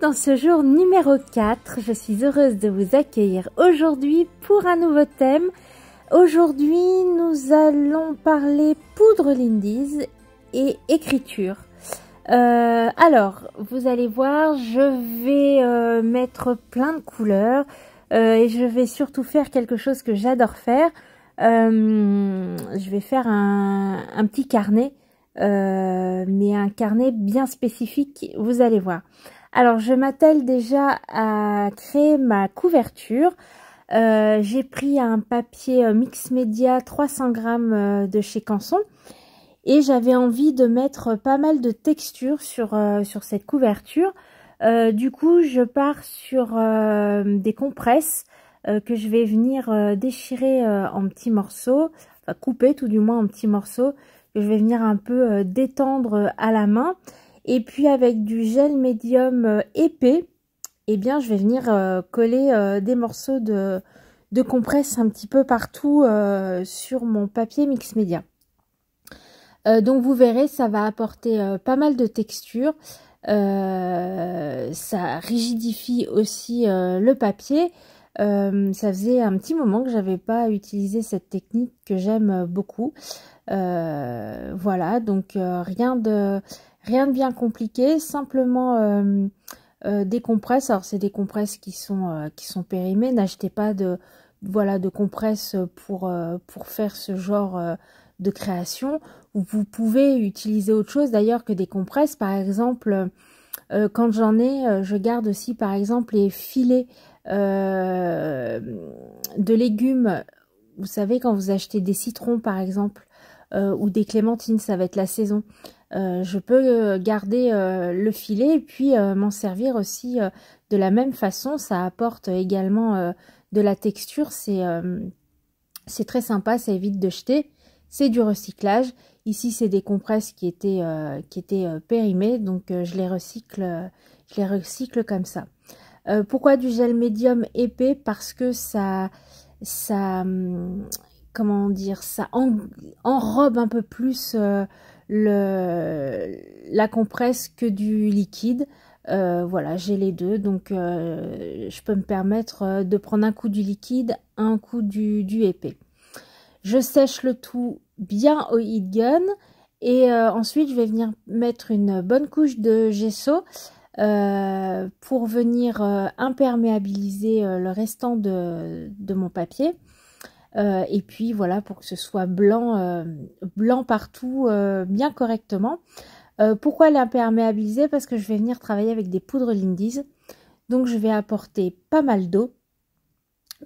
dans ce jour numéro 4. Je suis heureuse de vous accueillir aujourd'hui pour un nouveau thème. Aujourd'hui, nous allons parler poudre Lindy's et écriture. Euh, alors, vous allez voir, je vais euh, mettre plein de couleurs euh, et je vais surtout faire quelque chose que j'adore faire. je vais faire un, petit carnet mais un carnet bien spécifique, vous allez voir. Alors je m'attelle déjà à créer ma couverture. Euh, j'ai pris un papier euh, mix média 300 grammes euh, de chez Canson et j'avais envie de mettre pas mal de texture sur, sur cette couverture. du coup, je pars sur des compresses que je vais venir déchirer en petits morceaux, couper tout du moins en petits morceaux, que je vais venir un peu détendre à la main et puis avec du gel médium euh, épais, eh bien je vais venir euh, coller euh, des morceaux de, de, compresse un petit peu partout sur mon papier mix média. donc vous verrez, ça va apporter pas mal de texture. ça rigidifie aussi le papier. ça faisait un petit moment que j'avais pas utilisé cette technique que j'aime beaucoup. Euh, voilà, donc euh, rien, de, rien de bien compliqué, simplement euh, des compresses. Alors c'est des compresses qui sont, qui sont périmées, n'achetez pas de, voilà, de compresses pour, pour faire ce genre de création. Vous pouvez utiliser autre chose d'ailleurs que des compresses, par exemple quand j'en ai, je garde aussi par exemple les filets de légumes. Vous savez, quand vous achetez des citrons par exemple, euh, ou des clémentines, ça va être la saison. Euh, je peux euh, garder le filet et puis m'en servir aussi de la même façon. Ça apporte également de la texture, c'est très sympa, ça évite de jeter. C'est du recyclage. Ici, c'est des compresses qui étaient, qui étaient périmées, donc je les recycle, je les recycle comme ça. pourquoi du gel médium épais Parce que ça, ça, hum, comment dire ça enrobe un peu plus euh, la compresse que du liquide. Euh, voilà, j'ai les deux, donc euh, je peux me permettre de prendre un coup du liquide, un coup du, du épais. Je sèche le tout bien au heat gun et ensuite je vais venir mettre une bonne couche de gesso pour venir imperméabiliser le restant de mon papier. Euh, et puis voilà, pour que ce soit blanc, euh, blanc partout, euh, bien correctement. pourquoi l'imperméabiliser Parce que je vais venir travailler avec des poudres Lindis Donc je vais apporter pas mal d'eau.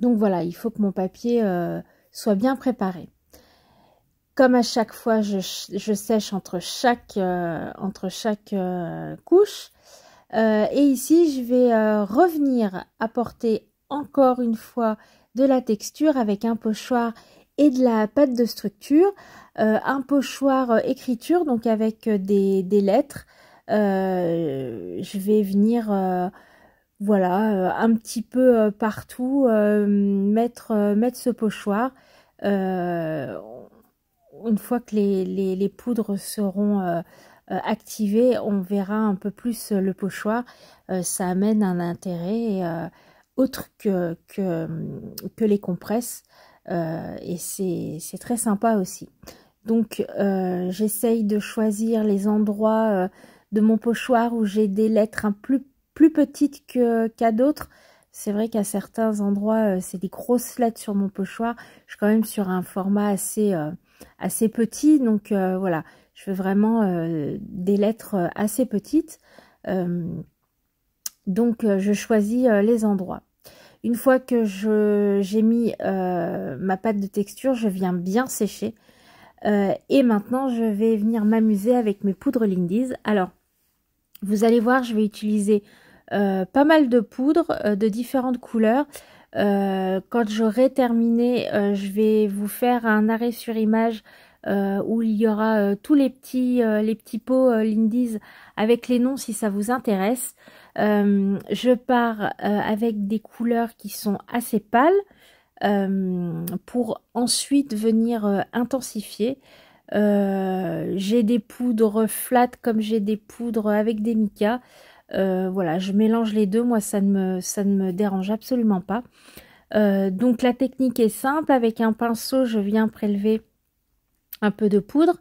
Donc voilà, il faut que mon papier soit bien préparé. Comme à chaque fois, je, je sèche entre chaque, entre chaque couche. et ici, je vais revenir apporter encore une fois de la texture avec un pochoir et de la pâte de structure, euh, un pochoir euh, écriture, donc avec euh, des, lettres. je vais venir, voilà, un petit peu partout mettre, mettre ce pochoir. une fois que les, les, poudres seront activées, on verra un peu plus le pochoir. ça amène un intérêt autre que, que, que les compresses. Euh, et c'est très sympa aussi. Donc euh, j'essaye de choisir les endroits euh, de mon pochoir où j'ai des lettres un plus, plus petites qu'à d'autres. C'est vrai qu'à certains endroits, c'est des grosses lettres sur mon pochoir. Je suis quand même sur un format assez, assez petit. Donc voilà, je veux vraiment des lettres assez petites. donc je choisis les endroits. Une fois que j'ai mis euh, ma pâte de texture, je viens bien sécher. Euh, et maintenant, je vais venir m'amuser avec mes poudres Lindy's. Alors, vous allez voir, je vais utiliser euh, pas mal de poudres de différentes couleurs. quand j'aurai terminé, je vais vous faire un arrêt sur image euh, où il y aura euh, tous les petits, euh, les petits pots Lindy's avec les noms si ça vous intéresse. je pars avec des couleurs qui sont assez pâles pour ensuite venir intensifier. j'ai des poudres flat comme j'ai des poudres avec des micas. voilà, je mélange les deux, moi ça ne me, ça ne me dérange absolument pas. donc la technique est simple, avec un pinceau je viens prélever peu de poudre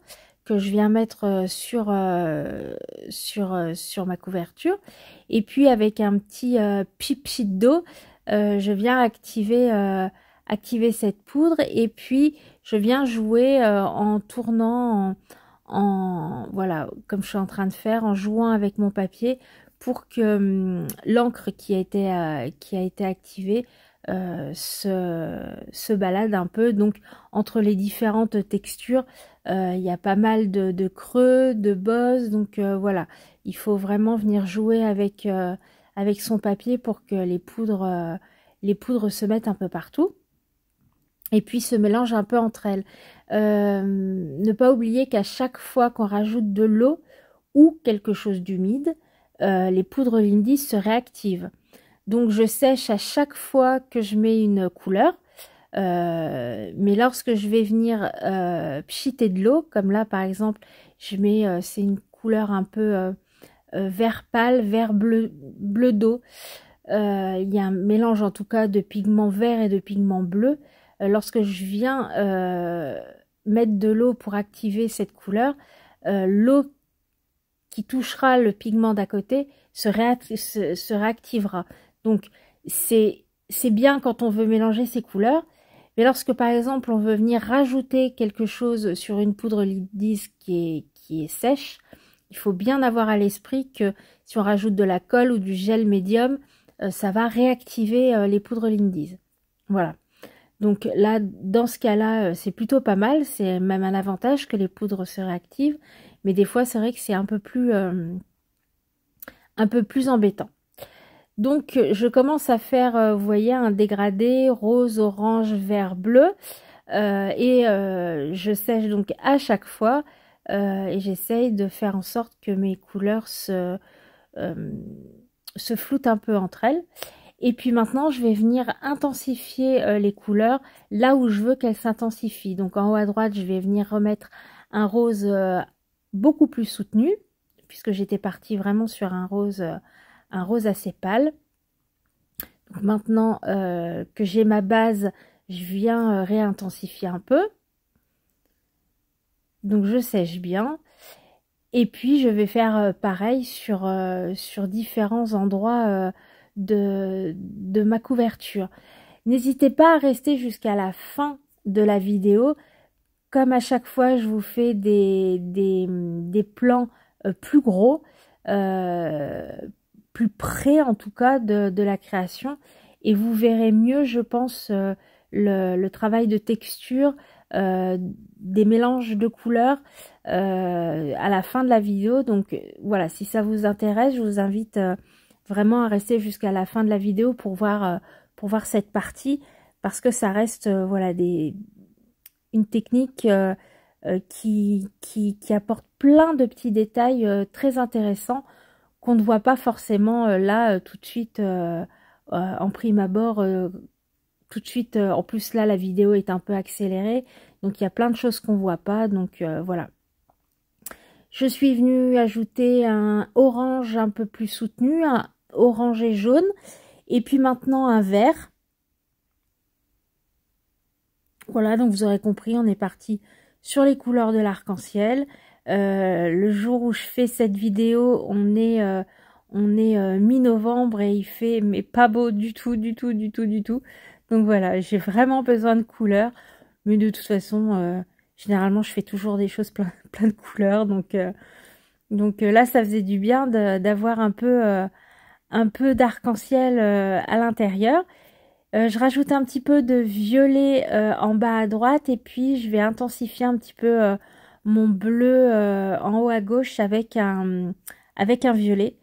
que je viens mettre euh, sur, euh, sur, euh, sur ma couverture. Et puis avec un petit pipi d'eau, je viens activer, activer cette poudre et puis je viens jouer en tournant, en, voilà, comme je suis en train de faire, en jouant avec mon papier pour que hum, l'encre qui, a été, qui a été activée euh, se, se, balade un peu. Donc entre les différentes textures, euh, il y a pas mal de, de creux, de bosses. Donc euh, voilà, il faut vraiment venir jouer avec, avec son papier pour que les poudres, les poudres se mettent un peu partout et puis se mélangent un peu entre elles. ne pas oublier qu'à chaque fois qu'on rajoute de l'eau ou quelque chose d'humide, les poudres Lindy se réactivent. Donc je sèche à chaque fois que je mets une couleur. Euh, mais lorsque je vais venir euh, pchiter de l'eau, comme là par exemple, je mets euh, c'est une couleur un peu euh, vert pâle, vert bleu, bleu d'eau. Il y a un mélange en tout cas de pigments verts et de pigments bleus. lorsque je viens mettre de l'eau pour activer cette couleur, l'eau qui touchera le pigment d'à côté se, réactivera. Donc c'est bien quand on veut mélanger ces couleurs, mais lorsque par exemple on veut venir rajouter quelque chose sur une poudre lindise qui est, qui est sèche, il faut bien avoir à l'esprit que si on rajoute de la colle ou du gel médium, euh, ça va réactiver euh, les poudres lindise. Voilà. Donc là, dans ce cas-là, euh, c'est plutôt pas mal. C'est même un avantage que les poudres se réactivent. Mais des fois, c'est vrai que c'est un peu plus, un peu plus embêtant. Donc euh, je commence à faire, euh, vous voyez, un dégradé rose, orange, vert, bleu. Euh, et je sèche donc à chaque fois et j'essaye de faire en sorte que mes couleurs se, se floutent un peu entre elles. Et puis maintenant, je vais venir intensifier les couleurs là où je veux qu'elles s'intensifient. Donc en haut à droite, je vais venir remettre un rose beaucoup plus soutenu, puisque j'étais partie vraiment sur un rose un assez pâle. Donc maintenant euh, que j'ai ma base, je viens euh, réintensifier un peu. Donc je sèche bien. Et puis je vais faire euh, pareil sur, sur différents endroits de, de ma couverture. N'hésitez pas à rester jusqu'à la fin de la vidéo. Comme à chaque fois, je vous fais des, des, plans plus gros plus près en tout cas de, la création et vous verrez mieux, je pense, euh, le, le, travail de texture, euh, des mélanges de couleurs euh, à la fin de la vidéo. Donc voilà, si ça vous intéresse, je vous invite vraiment à rester jusqu'à la fin de la vidéo pour voir, pour voir cette partie parce que ça reste voilà des une technique qui, qui, qui, apporte plein de petits détails très intéressants qu'on ne voit pas forcément euh, là euh, tout de suite euh, en prime abord. tout de suite, en plus là la vidéo est un peu accélérée, donc il y a plein de choses qu'on voit pas, donc voilà. Je suis venue ajouter un orange un peu plus soutenu, un orange et jaune, et puis maintenant un vert. Voilà, donc vous aurez compris, on est parti sur les couleurs de l'arc-en-ciel. Euh, le jour où je fais cette vidéo, on est, euh, on est euh, mi-novembre et il fait mais pas beau du tout, du tout, du tout, du tout. Donc voilà, j'ai vraiment besoin de couleurs. Mais de toute façon, généralement, je fais toujours des choses plein, plein de couleurs. Donc, donc là, ça faisait du bien d'avoir un peu, un peu d'arc-en-ciel à l'intérieur. je rajoute un petit peu de violet en bas à droite et puis je vais intensifier un petit peu mon bleu euh, en haut à gauche avec un, avec un violet.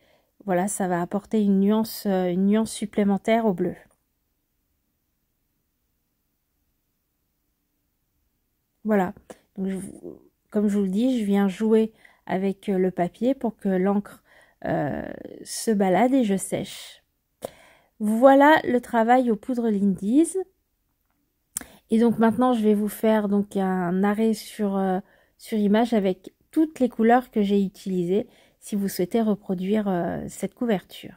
Voilà, ça va apporter une nuance, euh, une nuance supplémentaire au bleu. Voilà, comme je vous le dis, je viens jouer avec euh, le papier pour que l'encre se balade et je sèche. Voilà le travail aux poudres Lindy's. Et donc maintenant, je vais vous faire donc un arrêt sur sur image avec toutes les couleurs que j'ai utilisées si vous souhaitez reproduire euh, cette couverture.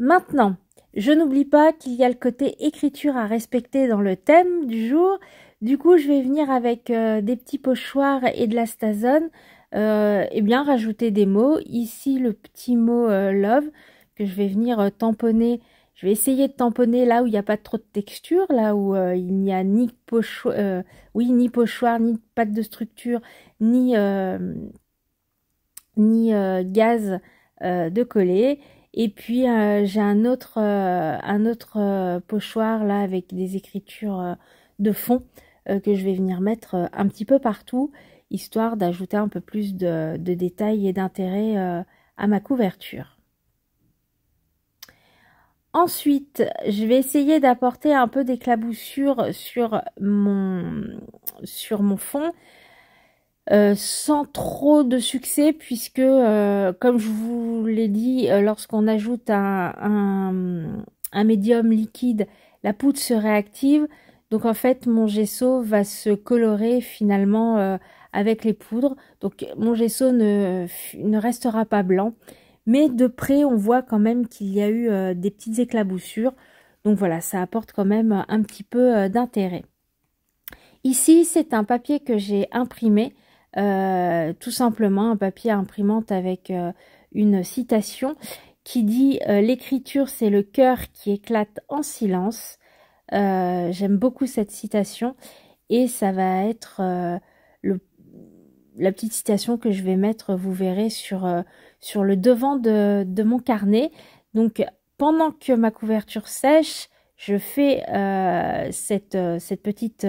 Maintenant, je n'oublie pas qu'il y a le côté écriture à respecter dans le thème du jour. Du coup, je vais venir avec euh, des petits pochoirs et de la stazone euh, et bien rajouter des mots. Ici, le petit mot love que je vais venir tamponner je vais essayer de tamponner là où il n'y a pas trop de texture, là où euh, il n'y a ni, euh, oui, ni pochoir, ni pâte de structure, ni, euh, ni gaz de coller. Et puis j'ai un autre, un autre pochoir là avec des écritures de fond que je vais venir mettre un petit peu partout, histoire d'ajouter un peu plus de, de détails et d'intérêt à ma couverture. Ensuite, je vais essayer d'apporter un peu d'éclaboussure sur mon, fond. Euh, sans trop de succès puisque euh, comme je vous l'ai dit euh, lorsqu'on ajoute un, médium liquide la poudre se réactive donc en fait mon gesso va se colorer finalement avec les poudres donc mon gesso ne restera pas blanc mais de près, on voit quand même qu'il y a eu euh, des petites éclaboussures. Donc voilà, ça apporte quand même euh, un petit peu euh, d'intérêt. Ici, c'est un papier que j'ai imprimé, tout simplement un papier à imprimante avec une citation qui dit L'écriture, c'est le cœur qui éclate en silence ». J'aime beaucoup cette citation et ça va être la petite citation que je vais mettre, vous verrez sur, euh, sur le devant de, mon carnet. Donc, pendant que ma couverture sèche, je fais euh, euh, cette, petite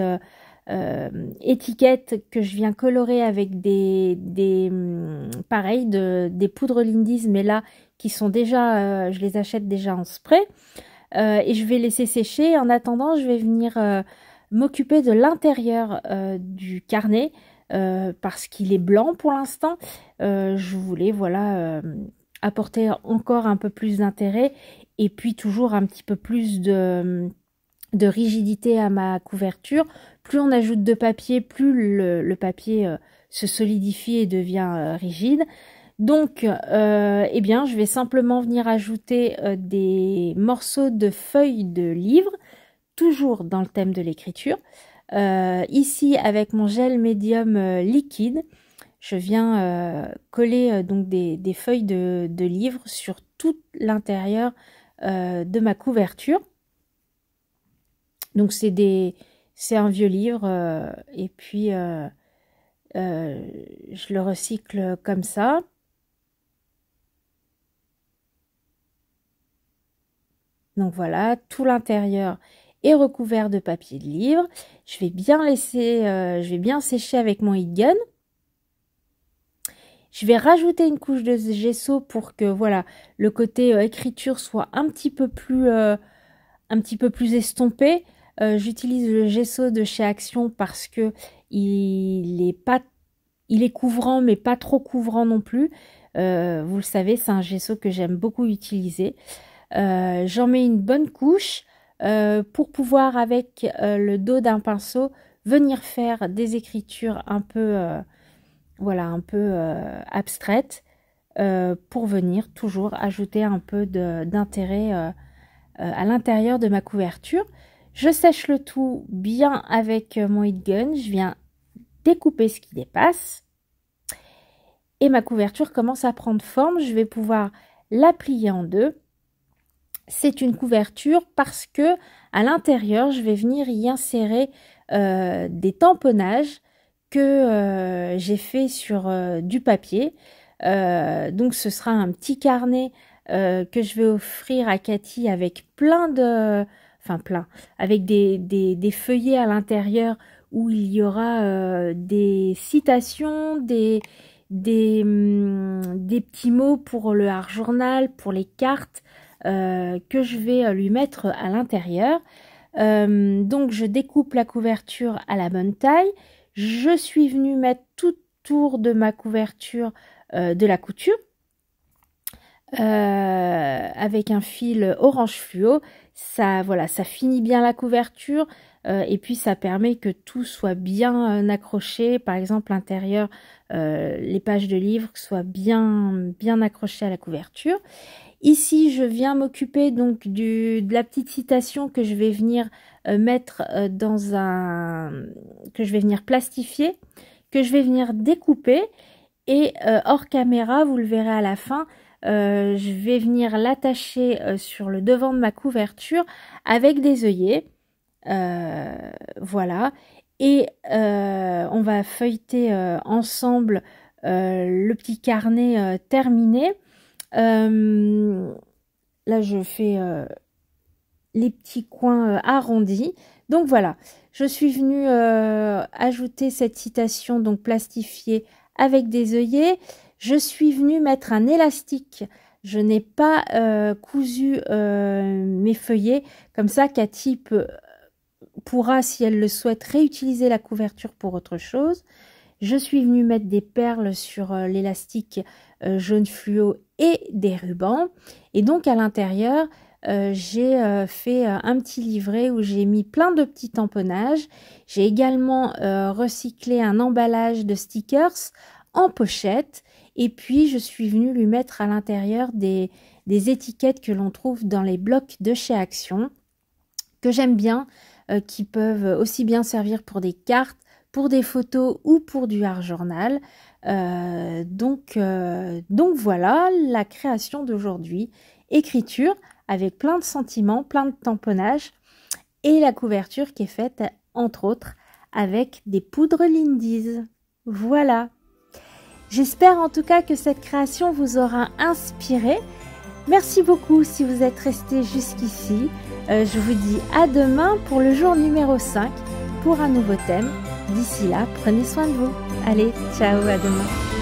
étiquette que je viens colorer avec des, des hum, de, des poudres Lindis, mais là, qui sont déjà, je les achète déjà en spray. et je vais laisser sécher. En attendant, je vais venir m'occuper de l'intérieur du carnet euh, parce qu'il est blanc pour l'instant. Euh, je voulais voilà euh, apporter encore un peu plus d'intérêt et puis toujours un petit peu plus de, de rigidité à ma couverture. Plus on ajoute de papier, plus le, papier se solidifie et devient rigide. Donc, eh bien, je vais simplement venir ajouter des morceaux de feuilles de livres, toujours dans le thème de l'écriture. Euh, ici, avec mon gel médium euh, liquide, je viens euh, coller donc des, feuilles de, de livres sur tout l'intérieur de ma couverture. Donc c'est un vieux livre et puis je le recycle comme ça. Donc voilà, tout l'intérieur recouvert de papier de livre. Je vais bien laisser, euh, je vais bien sécher avec mon heat gun. Je vais rajouter une couche de gesso pour que voilà le côté euh, écriture soit un petit peu plus, euh, un petit peu plus estompé. J'utilise le gesso de chez Action parce que il est pas, il est couvrant mais pas trop couvrant non plus. vous le savez, c'est un gesso que j'aime beaucoup utiliser. J'en mets une bonne couche. Euh, pour pouvoir avec euh, le dos d'un pinceau venir faire des écritures un peu euh, voilà un peu abstraites pour venir toujours ajouter un peu d'intérêt à l'intérieur de ma couverture. Je sèche le tout bien avec mon heat gun, je viens découper ce qui dépasse et ma couverture commence à prendre forme. Je vais pouvoir la plier en deux c'est une couverture parce que à l'intérieur, je vais venir y insérer euh, des tamponnages que euh, j'ai fait sur euh, du papier. donc ce sera un petit carnet que je vais offrir à Cathy avec plein de... Enfin plein, avec des, des, feuillets à l'intérieur où il y aura des citations, des, hum, des petits mots pour le art journal, pour les cartes, euh, que je vais euh, lui mettre à l'intérieur. Euh, donc je découpe la couverture à la bonne taille. Je suis venue mettre tout autour de ma couverture de la couture avec un fil orange fluo. Ça, voilà, ça finit bien la couverture et puis ça permet que tout soit bien accroché. Par exemple, l'intérieur, les pages de livres soient bien, bien accrochées à la couverture. Ici, je viens m'occuper donc de la petite citation que je vais venir euh, mettre euh, dans un... que je vais venir plastifier, que je vais venir découper. Et euh, hors caméra, vous le verrez à la fin, je vais venir l'attacher sur le devant de ma couverture avec des œillets. voilà. Et on va feuilleter ensemble le petit carnet terminé. Euh, là, je fais euh, les petits coins euh, arrondis. Donc voilà, je suis venue ajouter cette citation donc plastifiée avec des œillets. Je suis venue mettre un élastique je n'ai pas cousu mes feuillets. Comme ça, Cathy pourra, si elle le souhaite, réutiliser la couverture pour autre chose. Je suis venue mettre des perles sur euh, l'élastique euh, jaune fluo et des rubans. Et donc à l'intérieur, euh, j'ai fait un petit livret où j'ai mis plein de petits tamponnages. J'ai également recyclé un emballage de stickers en pochette. Et puis, je suis venue lui mettre à l'intérieur des, étiquettes que l'on trouve dans les blocs de chez Action, que j'aime bien, qui peuvent aussi bien servir pour des cartes pour des photos ou pour du art journal. Euh, donc, euh, donc voilà la création d'aujourd'hui. Écriture avec plein de sentiments, plein de tamponnage et la couverture qui est faite entre autres avec des poudres Lindy's. Voilà. J'espère en tout cas que cette création vous aura inspiré. Merci beaucoup si vous êtes resté jusqu'ici. Euh, je vous dis à demain pour le jour numéro 5 pour un nouveau thème D'ici là, prenez soin de vous. Allez, ciao, à demain.